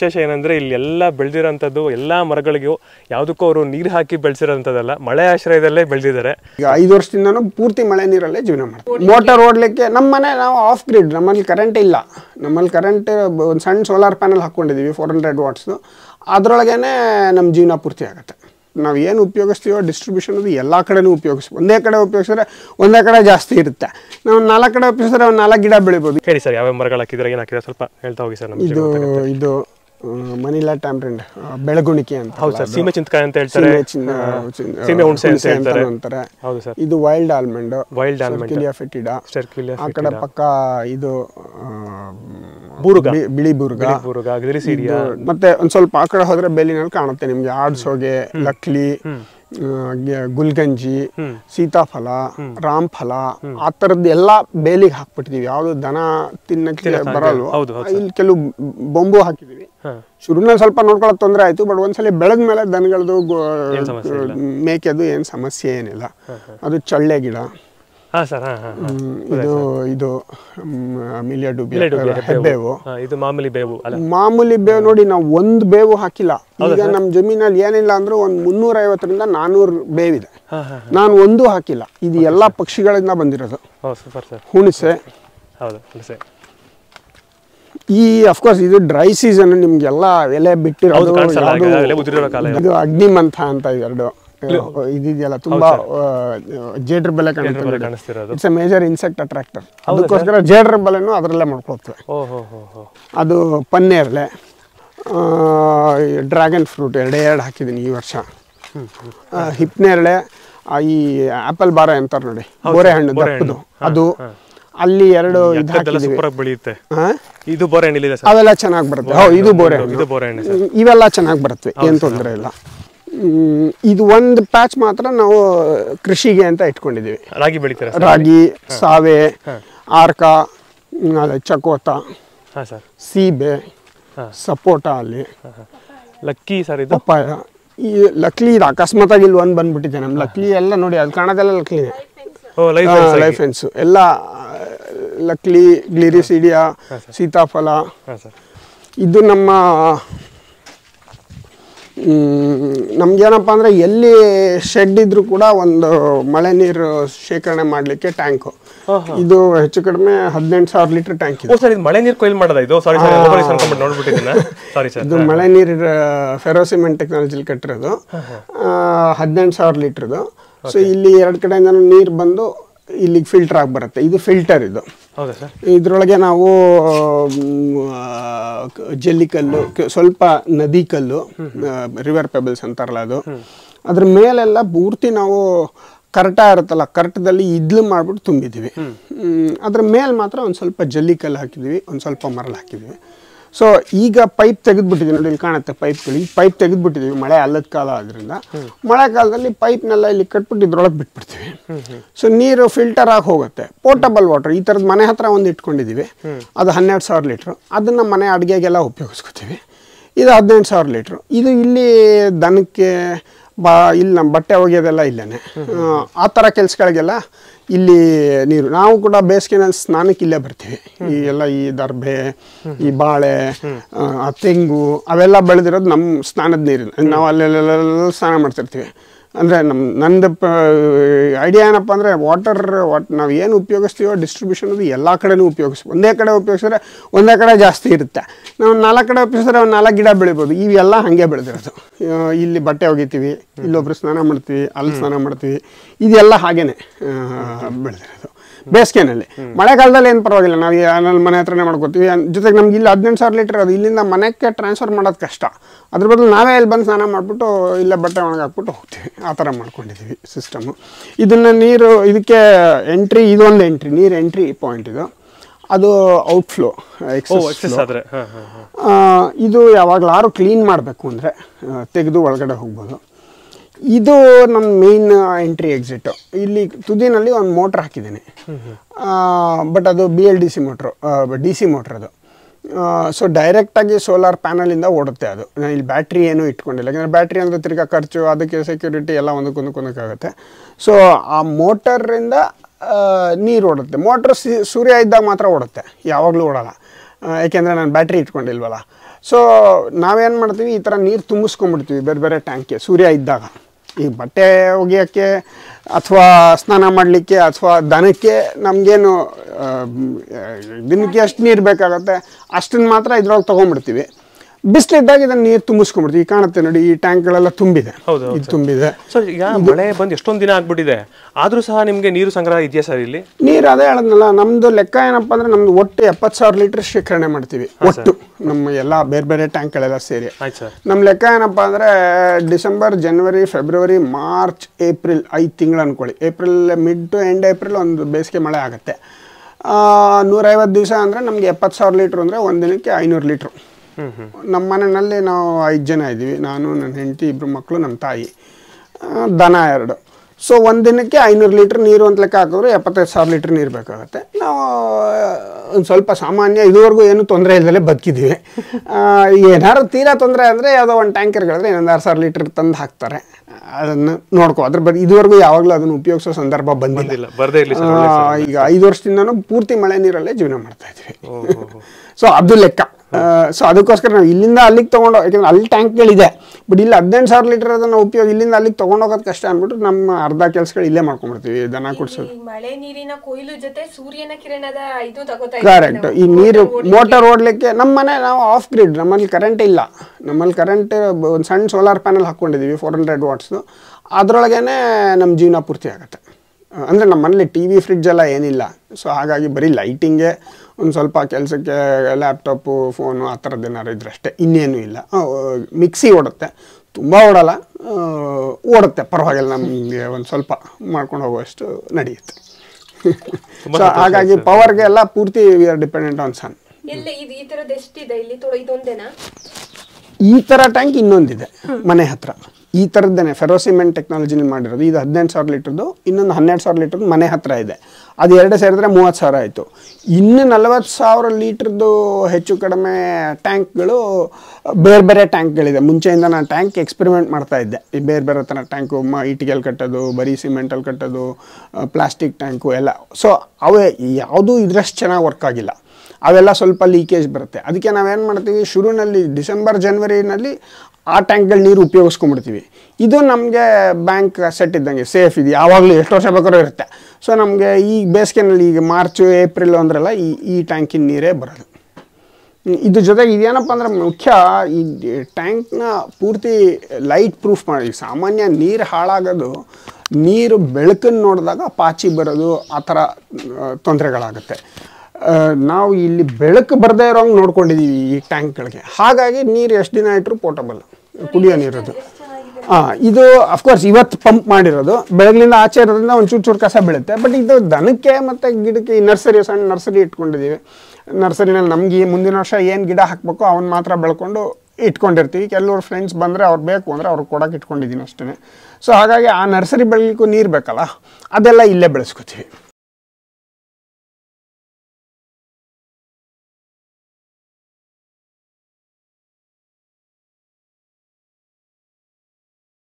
ವಿಶೇಷ ಏನಂದ್ರೆ ಇಲ್ಲಿ ಎಲ್ಲ ಬೆಳೆದಿರೋಂಥದ್ದು ಎಲ್ಲ ಮರಗಳಿಗೂ ಯಾವುದಕ್ಕೂ ಅವರು ನೀರು ಹಾಕಿ ಬೆಳೆಸಿರೋಂಥದ್ದಲ್ಲ ಮಳೆ ಆಶ್ರಯದಲ್ಲೇ ಬೆಳೆದಿದ್ದಾರೆ ಈಗ ಐದು ವರ್ಷದಿಂದನೂ ಪೂರ್ತಿ ಮಳೆ ನೀರಲ್ಲೇ ಜೀವನ ಮಾಡ್ತೀವಿ ಮೋಟರ್ ಓಡಲಿಕ್ಕೆ ಮನೆ ನಾವು ಆಫ್ ಗ್ರಿಡ್ ನಮ್ಮಲ್ಲಿ ಕರೆಂಟ್ ಇಲ್ಲ ನಮ್ಮಲ್ಲಿ ಕರೆಂಟ್ ಒಂದು ಸಣ್ಣ ಸೋಲಾರ್ ಪ್ಯಾನಲ್ ಹಾಕ್ಕೊಂಡಿದ್ದೀವಿ ಫೋರ್ ಹಂಡ್ರೆಡ್ ವಾಟ್ಸ್ದು ಅದರೊಳಗೇ ನಮ್ಮ ಜೀವನ ಪೂರ್ತಿ ಆಗುತ್ತೆ ನಾವು ಏನು ಉಪಯೋಗಿಸ್ತೀವೋ ಡಿಸ್ಟ್ರಿಬ್ಯೂಷನ್ ಅದು ಎಲ್ಲ ಕಡೆನೂ ಉಪಯೋಗಿಸ್ಬೋದು ಒಂದೇ ಕಡೆ ಉಪಯೋಗಿಸಿದ್ರೆ ಒಂದೇ ಕಡೆ ಜಾಸ್ತಿ ಇರುತ್ತೆ ನಾವು ನಾಲ್ಕು ಕಡೆ ಉಪಯೋಗಿಸಿದ್ರೆ ನಾಲ್ಕು ಗಿಡ ಬೆಳಿಬೋದು ಹೇಳಿ ಸರ್ ಯಾವ ಮರಗಳು ಹಾಕಿದ್ರೆ ಏನು ಹಾಕಿದ್ರೆ ಸ್ವಲ್ಪ ಹೇಳ್ತಾ ಹೋಗಿ ಸರ್ ಇದು ಇದು ಮನಿಲಾ ಟ್ಯಾಂಪ್ರಿಂಡ್ ಬೆಳಗುಣಿಕೆ ಅಂತ ಹೌದು ಸರ್ ಸೀಮೆ ಚಿಂತಕಾಯಿ ಅಂತ ಹೇಳ್ತಾರೆ ಸೀಮೆ ಹುಣಸೆ ಅಂತ ಹೇಳ್ತಾರೆ ಅಂತಾರೆ ಹೌದು ಸರ್ ಇದು ವೈಲ್ಡ್ ಆಲ್ಮಂಡ್ ವೈಲ್ಡ್ ಆಲ್ಮಂಡ್ ಕಿಲಿಯಾ ಫೆಟಿಡಾ ಸರ್ಕಿಲಿಯಾ ಆ ಕಡೆ ಪಕ್ಕ ಇದು ಬೂರುಗ ಬಿಳಿ ಬೂರುಗ ಗ್ರಿಸಿಡಿಯಾ ಮತ್ತೆ ಒಂದ್ ಸ್ವಲ್ಪ ಆ ಕಡೆ ಹೋದ್ರೆ ಬೆಲಿನಲ್ಲಿ ಕಾಣುತ್ತೆ ನಿಮಗೆ ಆಡ್ಸೋಗೆ ಲಕ್ಲಿ ಗುಲ್ಗಂಜಿ ಸೀತಾಫಲ ರಾಮಫಲ ಆ ಥರದ್ದು ಎಲ್ಲ ಬೇಲಿಗೆ ಹಾಕ್ಬಿಟ್ಟಿದೀವಿ ಯಾವುದು ದನ ತಿನ್ನಕ್ಕೆ ಬರಲ್ವ ಇಲ್ಲಿ ಕೆಲವು ಬೊಂಬು ಹಾಕಿದೀವಿ ಶುರುನಲ್ಲಿ ಸ್ವಲ್ಪ ನೋಡ್ಕೊಳ್ಳೋ ತೊಂದರೆ ಆಯಿತು ಬಟ್ ಒಂದ್ಸಲಿ ಬೆಳೆದ ಮೇಲೆ ದನಗಳದು ಮೇಕೆದು ಏನು ಸಮಸ್ಯೆ ಏನಿಲ್ಲ ಅದು ಚಳ್ಳೆ ಗಿಡ ಇದು ಇದು ಅಮಿಲಿಯಾ ಇದು ಮಾಮೂಲಿ ಬೇವು ಮಾಮೂಲಿ ಬೇವು ನೋಡಿ ನಾವು ಒಂದು ಬೇವು ಹಾಕಿಲ್ಲ ಈಗ ನಮ್ಮ ಜಮೀನಲ್ಲಿ ಏನಿಲ್ಲ ಅಂದ್ರೆ ಒಂದು ಮುನ್ನೂರ ಐವತ್ತರಿಂದ ನಾನೂರು ಬೇವಿದೆ ನಾನು ಒಂದು ಹಾಕಿಲ್ಲ ಇದು ಎಲ್ಲ ಪಕ್ಷಿಗಳಿಂದ ಬಂದಿರೋದು ಹುಣಸೆ ಈ ಅಫ್ಕೋರ್ಸ್ ಇದು ಡ್ರೈ ಸೀಸನ್ ನಿಮ್ಗೆಲ್ಲ ಎಲೆ ಬಿಟ್ಟಿರೋದು ಇದು ಅಗ್ನಿಮಂಥ ಅಂತ ಎರಡು ಇದೆಯಲ್ಲ ತುಂಬಾ ಜೇಡ್ರ ಬೆಲೆ ಕಾಣಿಸ್ತಿರೋದು it's a major insect attractor ಅದಕ್ಕೋಸ್ಕರ ಜೇಡ್ರ ಬೆಲೆನೂ ಅದರಲ್ಲೇ ಮಾಡ್ಕೊಳ್ತೇವೆ ಅದು ಪನ್ನೇರ್ಲೆ ಡ್ರ್ಯಾಗನ್ ಫ್ರೂಟ್ ಎರಡೇ ಎರಡು ಹಾಕಿದ್ದೀನಿ ಈ ವರ್ಷ ಹಿಪ್ನೇರಳೆ ಈ ಆಪಲ್ ಬಾರ ಅಂತಾರೆ ನೋಡಿ ಬೋರೆ ಹಣ್ಣು ದಪ್ಪದು ಅದು ಅಲ್ಲಿ ಎರಡು ಬೆಳೆಯುತ್ತೆ ಇದು ಬೋರೆ ಅವೆಲ್ಲ ಚೆನ್ನಾಗಿ ಬರುತ್ತೆ ಇದು ಬೋರೆ ಹಣ್ಣು ಇವೆಲ್ಲ ಚೆನ್ನಾಗಿ ಬರುತ್ತೆ ಏನು ತೊಂದರೆ ಇಲ್ಲ ಇದು ಒಂದು ಪ್ಯಾಚ್ ಮಾತ್ರ ನಾವು ಕೃಷಿಗೆ ಅಂತ ಇಟ್ಕೊಂಡಿದ್ದೀವಿ ರಾಗಿ ಬೆಳಿತಾರೆ ರಾಗಿ ಸಾವೆ ಆರ್ಕ ಅದೇ ಚಕೋತ ಸೀಬೆ ಸಪೋಟ ಅಲ್ಲಿ ಲಕ್ಕಿ ಸರ್ ಇದು ಪಪ್ಪಾಯ ಈ ಲಕ್ಲಿ ಇದು ಅಕಸ್ಮಾತಾಗಿ ಇಲ್ಲಿ ಒಂದು ಬಂದ್ಬಿಟ್ಟಿದೆ ನಮ್ಮ ಲಕ್ಲಿ ಎಲ್ಲ ನೋಡಿ ಅದು ಕಾಣೋದೆಲ್ಲ ಲಕ್ಲಿ ಲೈಫ್ ಫೆನ್ಸ್ ಎಲ್ಲ ಲಕ್ಲಿ ಗ್ಲಿರಿಸಿಡಿಯಾ ಸೀತಾಫಲ ಇದು ನಮ್ಮ ನಮ್ಗೇನಪ್ಪ ಅಂದರೆ ಎಲ್ಲಿ ಶೆಡ್ ಇದ್ರೂ ಕೂಡ ಒಂದು ಮಳೆ ನೀರು ಶೇಖರಣೆ ಮಾಡಲಿಕ್ಕೆ ಟ್ಯಾಂಕು ಇದು ಹೆಚ್ಚು ಕಡಿಮೆ ಹದಿನೆಂಟು ಸಾವಿರ ಲೀಟರ್ ಟ್ಯಾಂಕ್ ಇದೆ ಇದು ಮಳೆ ನೀರು ಕೊಯ್ಲು ಮಾಡೋದ ಇದು ಮಳೆ ನೀರು ಫೆರೋಸಿಮೆಂಟ್ ಟೆಕ್ನಾಲಜಿಲಿ ಕಟ್ಟಿರೋದು ಹದಿನೆಂಟು ಸಾವಿರ ಲೀಟರ್ದು ಸೊ ಇಲ್ಲಿ ಎರಡು ಕಡೆಯಿಂದ ನೀರು ಬಂದು ಇಲ್ಲಿಗೆ ಫಿಲ್ಟರ್ ಆಗಿ ಬರುತ್ತೆ ಇದು ಫಿಲ್ಟರ್ ಇದು ಇದರೊಳಗೆ ನಾವು ಕಲ್ಲು ಸ್ವಲ್ಪ ನದಿ ಕಲ್ಲು ರಿವರ್ ಪೆಬಲ್ಸ್ ಅಂತಾರಲ್ಲ ಅದು ಅದ್ರ ಮೇಲೆಲ್ಲ ಪೂರ್ತಿ ನಾವು ಕರಟ ಇರುತ್ತಲ್ಲ ಕರಟದಲ್ಲಿ ಇದ್ಲು ಮಾಡ್ಬಿಟ್ಟು ತುಂಬಿದ್ದೀವಿ ಅದ್ರ ಮೇಲೆ ಮಾತ್ರ ಒಂದು ಸ್ವಲ್ಪ ಜಲ್ಲಿ ಕಲ್ಲು ಹಾಕಿದ್ವಿ ಒಂದು ಸ್ವಲ್ಪ ಮರಳು ಹಾಕಿದ್ವಿ ಸೊ ಈಗ ಪೈಪ್ ಬಿಟ್ಟಿದ್ದೀವಿ ನೋಡಿ ಇಲ್ಲಿ ಕಾಣುತ್ತೆ ಪೈಪ್ಗಳು ಈ ಪೈಪ್ ತೆಗೆದುಬಿಟ್ಟಿದ್ದೀವಿ ಮಳೆ ಅಲ್ಲದ ಕಾಲ ಕಾಲದಲ್ಲಿ ಮಳೆಗಾಲದಲ್ಲಿ ಪೈಪ್ನೆಲ್ಲ ಇಲ್ಲಿ ಕಟ್ಬಿಟ್ಟು ಇದ್ರೊಳಗೆ ಬಿಟ್ಬಿಡ್ತೀವಿ ಸೊ ನೀರು ಫಿಲ್ಟರ್ ಆಗಿ ಹೋಗುತ್ತೆ ಪೋರ್ಟಬಲ್ ವಾಟರ್ ಈ ಥರದ ಮನೆ ಹತ್ರ ಒಂದು ಇಟ್ಕೊಂಡಿದ್ದೀವಿ ಅದು ಹನ್ನೆರಡು ಸಾವಿರ ಲೀಟ್ರ್ ಅದನ್ನು ಮನೆ ಅಡುಗೆಗೆಲ್ಲ ಉಪಯೋಗಿಸ್ಕೊತೀವಿ ಇದು ಹದಿನೆಂಟು ಸಾವಿರ ಲೀಟ್ರ್ ಇದು ಇಲ್ಲಿ ದನಕ್ಕೆ ಬಾ ಇಲ್ಲಿ ನಮ್ಮ ಬಟ್ಟೆ ಒಗೆಯೋದೆಲ್ಲ ಇಲ್ಲೇ ಆ ಥರ ಕೆಲಸಗಳಿಗೆಲ್ಲ ಇಲ್ಲಿ ನೀರು ನಾವು ಕೂಡ ಬೇಸಿಗೆನಲ್ಲಿ ಸ್ನಾನಕ್ಕೆ ಇಲ್ಲೇ ಬರ್ತೀವಿ ಈ ಎಲ್ಲ ಈ ದರ್ಬೆ ಈ ಬಾಳೆ ತೆಂಗು ಅವೆಲ್ಲ ಬೆಳೆದಿರೋದು ನಮ್ಮ ಸ್ನಾನದ ನೀರಿನ ನಾವು ಅಲ್ಲೆಲ್ಲ ಸ್ನಾನ ಮಾಡ್ತಿರ್ತೀವಿ ಅಂದರೆ ನಮ್ಮ ನಂದು ಐಡಿಯಾ ಏನಪ್ಪ ಅಂದರೆ ವಾಟರ್ ವಾಟ್ ನಾವು ಏನು ಉಪಯೋಗಿಸ್ತೀವೋ ಡಿಸ್ಟ್ರಿಬ್ಯೂಷನ್ ಅದು ಎಲ್ಲ ಕಡೆನೂ ಉಪಯೋಗಿಸ್ ಒಂದೇ ಕಡೆ ಉಪಯೋಗಿಸಿದ್ರೆ ಒಂದೇ ಕಡೆ ಜಾಸ್ತಿ ಇರುತ್ತೆ ನಾವು ನಾಲ್ಕು ಕಡೆ ಉಪಯೋಗಿಸಿದ್ರೆ ಒಂದು ನಾಲ್ಕು ಗಿಡ ಬೆಳಿಬೋದು ಇವೆಲ್ಲ ಹಾಗೆ ಬೆಳೆದಿರೋದು ಇಲ್ಲಿ ಬಟ್ಟೆ ಒಗಿತೀವಿ ಇಲ್ಲೊಬ್ರು ಸ್ನಾನ ಮಾಡ್ತೀವಿ ಅಲ್ಲಿ ಸ್ನಾನ ಮಾಡ್ತೀವಿ ಇದೆಲ್ಲ ಹಾಗೇ ಬೆಳೆದಿರೋದು ಬೇಸಿಗೆನಲ್ಲಿ ಮಳೆಗಾಲದಲ್ಲಿ ಏನು ಪರವಾಗಿಲ್ಲ ನಾವು ನನ್ನ ಮನೆ ಹತ್ರನೇ ಮಾಡ್ಕೋತೀವಿ ಜೊತೆಗೆ ನಮ್ಗೆ ಇಲ್ಲಿ ಹದಿನೆಂಟು ಸಾವಿರ ಲೀಟರ್ ಅದು ಇಲ್ಲಿಂದ ಮನೆಗೆ ಟ್ರಾನ್ಸ್ಫರ್ ಮಾಡೋದು ಕಷ್ಟ ಅದ್ರ ಬದಲು ನಾವೇ ಇಲ್ಲಿ ಬಂದು ಸ್ನಾನ ಮಾಡಿಬಿಟ್ಟು ಇಲ್ಲೇ ಬಟ್ಟೆ ಒಣಗಾಕ್ಬಿಟ್ಟು ಹೋಗ್ತೀವಿ ಆ ಥರ ಮಾಡ್ಕೊಂಡಿದ್ದೀವಿ ಸಿಸ್ಟಮು ಇದನ್ನು ನೀರು ಇದಕ್ಕೆ ಎಂಟ್ರಿ ಇದೊಂದು ಎಂಟ್ರಿ ನೀರು ಎಂಟ್ರಿ ಪಾಯಿಂಟ್ ಇದು ಅದು ಔಟ್ಫ್ಲೋ ಎಕ್ಸಸ್ ಇದು ಯಾವಾಗಲಾರು ಕ್ಲೀನ್ ಮಾಡಬೇಕು ಅಂದರೆ ತೆಗೆದು ಒಳಗಡೆ ಹೋಗ್ಬೋದು ಇದು ನಮ್ಮ ಮೇನ್ ಎಂಟ್ರಿ ಎಕ್ಸಿಟ್ ಇಲ್ಲಿ ತುದಿನಲ್ಲಿ ಒಂದು ಮೋಟ್ರ್ ಹಾಕಿದ್ದೇನೆ ಬಟ್ ಅದು B L D C motor D C motor ಅದು ಸೊ ಡೈರೆಕ್ಟಾಗಿ ಸೋಲಾರ್ ಪ್ಯಾನಲಿಂದ ಓಡುತ್ತೆ ಅದು ನಾನು ಇಲ್ಲಿ ಬ್ಯಾಟ್ರಿ ಏನೂ ಇಟ್ಕೊಂಡಿಲ್ಲ ಯಾಕಂದರೆ ಬ್ಯಾಟ್ರಿ ಅಂದರೆ ತಿರ್ಗಾ ಖರ್ಚು ಅದಕ್ಕೆ ಸೆಕ್ಯೂರಿಟಿ ಎಲ್ಲ ಒಂದಕ್ಕೊಂದಕ್ಕೊಂದಕ್ಕಾಗುತ್ತೆ ಸೊ ಆ ಮೋಟರಿಂದ ನೀರು ಓಡುತ್ತೆ ಮೋಟ್ರ್ ಸಿ ಸೂರ್ಯ ಇದ್ದಾಗ ಮಾತ್ರ ಓಡುತ್ತೆ ಯಾವಾಗಲೂ ಓಡಲ್ಲ ಯಾಕೆಂದರೆ ನಾನು ಬ್ಯಾಟ್ರಿ ಇಟ್ಕೊಂಡಿಲ್ವಲ್ಲ ಸೊ ನಾವೇನು ಮಾಡ್ತೀವಿ ಈ ಥರ ನೀರು ತುಂಬಿಸ್ಕೊಂಡ್ಬಿಡ್ತೀವಿ ಬೇರೆ ಬೇರೆ ಟ್ಯಾಂಕ್ಗೆ ಸೂರ್ಯ ಇದ್ದಾಗ ಈ ಬಟ್ಟೆ ಒಗೆಯೋಕ್ಕೆ ಅಥವಾ ಸ್ನಾನ ಮಾಡಲಿಕ್ಕೆ ಅಥವಾ ದನಕ್ಕೆ ನಮಗೇನು ದಿನಕ್ಕೆ ಎಷ್ಟು ನೀರು ಬೇಕಾಗುತ್ತೆ ಅಷ್ಟನ್ನು ಮಾತ್ರ ಇದ್ರೊಳಗೆ ತೊಗೊಂಡ್ಬಿಡ್ತೀವಿ ಬಿಸಿಲಿದ್ದಾಗ ಇದನ್ನ ನೀರು ತುಂಬಿಸ್ಕೊಂಡ್ಬಿಡ್ತೀವಿ ಕಾಣುತ್ತೆ ನೋಡಿ ಈ ಟ್ಯಾಂಕ್ ಗಳೆಲ್ಲ ತುಂಬಿದೆ ಇದು ತುಂಬಿದೆ ಸರ್ ಈಗ ಮಳೆ ಬಂದು ಎಷ್ಟೊಂದು ದಿನ ಆಗ್ಬಿಟ್ಟಿದೆ ಆದರೂ ಸಹ ನಿಮಗೆ ನೀರು ಸಂಗ್ರಹ ಇದೆಯಾ ಸರ್ ಇಲ್ಲಿ ನೀರು ಅದೇ ಹೇಳದ್ನಲ್ಲ ನಮ್ದು ಲೆಕ್ಕ ಏನಪ್ಪ ಅಂದ್ರೆ ನಮ್ದು ಒಟ್ಟು ಎಪ್ಪತ್ತು ಸಾವಿರ ಲೀಟರ್ ಶೇಖರಣೆ ಮಾಡ್ತೀವಿ ಒಟ್ಟು ನಮ್ಮ ಎಲ್ಲ ಬೇರೆ ಬೇರೆ ಟ್ಯಾಂಕ್ಗಳೆಲ್ಲ ಸೇರಿ ನಮ್ಮ ಲೆಕ್ಕ ಏನಪ್ಪ ಅಂದ್ರೆ ಡಿಸೆಂಬರ್ ಜನವರಿ ಫೆಬ್ರವರಿ ಮಾರ್ಚ್ ಏಪ್ರಿಲ್ ಐದು ತಿಂಗಳು ಅನ್ಕೊಳ್ಳಿ April mid to end April ಒಂದು ಬೇಸಿಗೆ ಮಳೆ ಆಗುತ್ತೆ ನೂರೈವತ್ತು ದಿವಸ ಅಂದರೆ ನಮಗೆ ಎಪ್ಪತ್ತು ಸಾವಿರ ಲೀಟ್ರ್ ಅಂದರೆ ಒಂದು ದಿನಕ್ಕೆ ಐನೂರು ಲೀಟ್ರ್ ನಮ್ಮ ಮನೆಯಲ್ಲಿ ನಾವು ಐದು ಜನ ಇದ್ದೀವಿ ನಾನು ನನ್ನ ಹೆಂಡತಿ ಇಬ್ಬರು ಮಕ್ಕಳು ನಮ್ಮ ತಾಯಿ ದನ ಎರಡು ಸೊ ಒಂದು ದಿನಕ್ಕೆ ಐನೂರು ಲೀಟ್ರ್ ನೀರು ಅಂತ ಲೆಕ್ಕ ಹಾಕಿದ್ರೆ ಎಪ್ಪತ್ತೈದು ಸಾವಿರ ಲೀಟ್ರ್ ನೀರು ಬೇಕಾಗುತ್ತೆ ನಾವು ಒಂದು ಸ್ವಲ್ಪ ಸಾಮಾನ್ಯ ಇದುವರೆಗೂ ಏನು ತೊಂದರೆ ಇಲ್ಲದಲ್ಲೇ ಬದುಕಿದ್ದೀವಿ ಏನಾದ್ರು ತೀರಾ ತೊಂದರೆ ಅಂದರೆ ಯಾವುದೋ ಒಂದು ಟ್ಯಾಂಕರ್ಗಳಿದ್ರೆ ಇನ್ನೊಂದು ಸಾವಿರ ಲೀಟ್ರ್ ತಂದು ಹಾಕ್ತಾರೆ ಅದನ್ನು ನೋಡ್ಕೋ ಅದ್ರ ಬಗ್ಗೆ ಇದುವರೆಗೂ ಯಾವಾಗಲೂ ಅದನ್ನು ಉಪಯೋಗಿಸೋ ಸಂದರ್ಭ ಬಂದಿಲ್ಲ ಈಗ ಐದು ವರ್ಷದಿಂದನೂ ಪೂರ್ತಿ ಮಳೆ ನೀರಲ್ಲೇ ಜೀವನ ಮಾಡ್ತಾ ಇದ್ವಿ ಸೊ ಅದು ಲೆಕ್ಕ ಸೊ ಅದಕ್ಕೋಸ್ಕರ ನಾವು ಇಲ್ಲಿಂದ ಅಲ್ಲಿಗೆ ತೊಗೊಂಡು ಯಾಕಂದ್ರೆ ಅಲ್ಲಿ ಟ್ಯಾಂಕ್ಗಳಿದೆ ಬಟ್ ಇಲ್ಲಿ ಹದಿನೆಂಟು ಸಾವಿರ ಲೀಟರ್ ಅದನ್ನು ಉಪಯೋಗ ಇಲ್ಲಿಂದ ಅಲ್ಲಿಗೆ ತೊಗೊಂಡೋಗೋದು ಕಷ್ಟ ಅಂದ್ಬಿಟ್ಟು ನಮ್ಮ ಅರ್ಧ ಕೆಲಸಗಳು ಇಲ್ಲೇ ಮಾಡ್ಕೊಂಡ್ಬಿಡ್ತೀವಿ ದನ ಕುಡಿಸೋದು ಮಳೆ ನೀರಿನ ಜೊತೆ ಸೂರ್ಯನ ಕಿರಣದ ಇದು ಕರೆಕ್ಟ್ ಈ ನೀರು ಮೋಟರ್ ಓಡಲಿಕ್ಕೆ ನಮ್ಮ ಮನೆ ನಾವು ಆಫ್ ಗ್ರಿಡ್ ನಮ್ಮಲ್ಲಿ ಕರೆಂಟ್ ಇಲ್ಲ ನಮ್ಮಲ್ಲಿ ಕರೆಂಟ್ ಒಂದು ಸಣ್ಣ ಸೋಲಾರ್ ಪ್ಯಾನಲ್ ಹಾಕ್ಕೊಂಡಿದ್ದೀವಿ ಫೋರ್ ಹಂಡ್ರೆಡ್ ವಾಟ್ಸ್ದು ಅದರೊಳಗೇ ನಮ್ಮ ಜೀವನ ಪೂರ್ತಿ ಆಗುತ್ತೆ ಅಂದರೆ ನಮ್ಮ ಮನೇಲಿ ಟಿ ವಿ ಫ್ರಿಡ್ಜ್ ಎಲ್ಲ ಏನಿಲ್ಲ ಸೊ ಹಾಗಾಗಿ ಬರೀ ಲೈಟಿಂಗೇ ಒಂದು ಸ್ವಲ್ಪ ಕೆಲಸಕ್ಕೆ ಲ್ಯಾಪ್ಟಾಪು ಫೋನು ಆ ಥರದ್ದು ಏನಾರು ಇದ್ರಷ್ಟೇ ಇನ್ನೇನು ಇಲ್ಲ ಮಿಕ್ಸಿ ಓಡುತ್ತೆ ತುಂಬ ಓಡಲ್ಲ ಓಡುತ್ತೆ ಪರವಾಗಿಲ್ಲ ನಮಗೆ ಒಂದು ಸ್ವಲ್ಪ ಮಾಡ್ಕೊಂಡು ಹೋಗುವಷ್ಟು ನಡೆಯುತ್ತೆ ಸೊ ಹಾಗಾಗಿ ಪವರ್ಗೆ ಎಲ್ಲ ಪೂರ್ತಿ we are dependent on sun ಈ ಥರ ಟ್ಯಾಂಕ್ ಇನ್ನೊಂದಿದೆ ಮನೆ ಹತ್ರ ಈ ಥರದ್ದೇನೆ ಫೆರೋಸಿಮೆಂಟ್ ಟೆಕ್ನಾಲಜಿನಲ್ಲಿ ಮಾಡಿರೋದು ಇದು ಹದಿನೆಂಟು ಸಾವಿರ ಲೀಟ್ರದ್ದು ಇನ್ನೊಂದು ಹನ್ನೆರಡು ಸಾವಿರ ಲೀಟ್ರದ್ದು ಮನೆ ಹತ್ರ ಇದೆ ಅದು ಎರಡು ಸೇರಿದ್ರೆ ಮೂವತ್ತು ಸಾವಿರ ಆಯಿತು ಇನ್ನು ನಲವತ್ತು ಸಾವಿರ ಲೀಟ್ರದ್ದು ಹೆಚ್ಚು ಕಡಿಮೆ ಟ್ಯಾಂಕ್ಗಳು ಬೇರೆ ಬೇರೆ ಟ್ಯಾಂಕ್ಗಳಿದೆ ಮುಂಚೆಯಿಂದ ನಾನು ಟ್ಯಾಂಕ್ ಎಕ್ಸ್ಪೆರಿಮೆಂಟ್ ಮಾಡ್ತಾ ಇದ್ದೆ ಈ ಬೇರೆ ಬೇರೆ ಥರ ಟ್ಯಾಂಕು ಮ ಇಟ್ಟಿಗೆಯಲ್ಲಿ ಕಟ್ಟೋದು ಬರೀ ಸಿಮೆಂಟಲ್ಲಿ ಕಟ್ಟೋದು ಪ್ಲಾಸ್ಟಿಕ್ ಟ್ಯಾಂಕು ಎಲ್ಲ ಸೊ ಅವೇ ಯಾವುದೂ ಇದ್ರಷ್ಟು ಚೆನ್ನಾಗಿ ವರ್ಕ್ ಆಗಿಲ್ಲ ಅವೆಲ್ಲ ಸ್ವಲ್ಪ ಲೀಕೇಜ್ ಬರುತ್ತೆ ಅದಕ್ಕೆ ನಾವೇನು ಮಾಡ್ತೀವಿ ಶುರುವಿನಲ್ಲಿ ಡಿಸೆಂಬರ್ ಜನ್ವರಿನಲ್ಲಿ ಆ ಟ್ಯಾಂಕ್ಗಳು ನೀರು ಉಪಯೋಗಿಸ್ಕೊಂಡ್ಬಿಡ್ತೀವಿ ಇದು ನಮಗೆ ಬ್ಯಾಂಕ್ ಸೆಟ್ ಇದ್ದಂಗೆ ಸೇಫ್ ಇದೆ ಯಾವಾಗಲೂ ಎಷ್ಟು ವರ್ಷ ಬೇಕಾದ್ರೂ ಇರುತ್ತೆ ಸೊ ನಮಗೆ ಈ ಬೇಸಿಗೆನಲ್ಲಿ ಈಗ ಮಾರ್ಚು ಏಪ್ರಿಲ್ ಅಂದ್ರಲ್ಲ ಈ ಈ ಟ್ಯಾಂಕಿನ ನೀರೇ ಬರೋದು ಇದ್ರ ಜೊತೆಗೆ ಇದೇನಪ್ಪ ಅಂದರೆ ಮುಖ್ಯ ಈ ಟ್ಯಾಂಕ್ನ ಪೂರ್ತಿ ಲೈಟ್ ಪ್ರೂಫ್ ಮಾಡಿ ಸಾಮಾನ್ಯ ನೀರು ಹಾಳಾಗೋದು ನೀರು ಬೆಳಕನ್ನು ನೋಡಿದಾಗ ಪಾಚಿ ಬರೋದು ಆ ಥರ ತೊಂದರೆಗಳಾಗುತ್ತೆ ನಾವು ಇಲ್ಲಿ ಬೆಳಕು ಬರದೇ ಇರೋಂಗೆ ನೋಡ್ಕೊಂಡಿದ್ದೀವಿ ಈ ಟ್ಯಾಂಕ್ಗಳಿಗೆ ಹಾಗಾಗಿ ನೀರು ಎಷ್ಟು ದಿನ ಇಟ್ಟರು ಪೋರ್ಟಬಲ್ ಕುಡಿಯೋ ನೀರದು ಹಾಂ ಇದು ಅಫ್ಕೋರ್ಸ್ ಇವತ್ತು ಪಂಪ್ ಮಾಡಿರೋದು ಬೆಳಗ್ಲಿಂದ ಆಚೆ ಇರೋದ್ರಿಂದ ಒಂದು ಚೂರು ಚೂರು ಕಸ ಬೀಳುತ್ತೆ ಬಟ್ ಇದು ದನಕ್ಕೆ ಮತ್ತು ಗಿಡಕ್ಕೆ ಈ ನರ್ಸರಿ ಸಣ್ಣ ನರ್ಸರಿ ಇಟ್ಕೊಂಡಿದ್ದೀವಿ ನರ್ಸರಿನಲ್ಲಿ ನಮಗೆ ಮುಂದಿನ ವರ್ಷ ಏನು ಗಿಡ ಹಾಕಬೇಕು ಅವನ್ನ ಮಾತ್ರ ಬೆಳ್ಕೊಂಡು ಇಟ್ಕೊಂಡಿರ್ತೀವಿ ಕೆಲವರು ಫ್ರೆಂಡ್ಸ್ ಬಂದರೆ ಅವ್ರು ಬೇಕು ಅಂದರೆ ಅವ್ರು ಕೊಡೋಕೆ ಇಟ್ಕೊಂಡಿದ್ದೀನಿ ಅಷ್ಟೇ ಸೊ ಹಾಗಾಗಿ ಆ ನರ್ಸರಿ ಬೆಳಗ್ಲಿಕ್ಕೂ ನೀರು ಬೇಕಲ್ಲ ಅದೆಲ್ಲ ಇಲ್ಲೇ ಬೆಳೆಸ್ಕೊತೀವಿ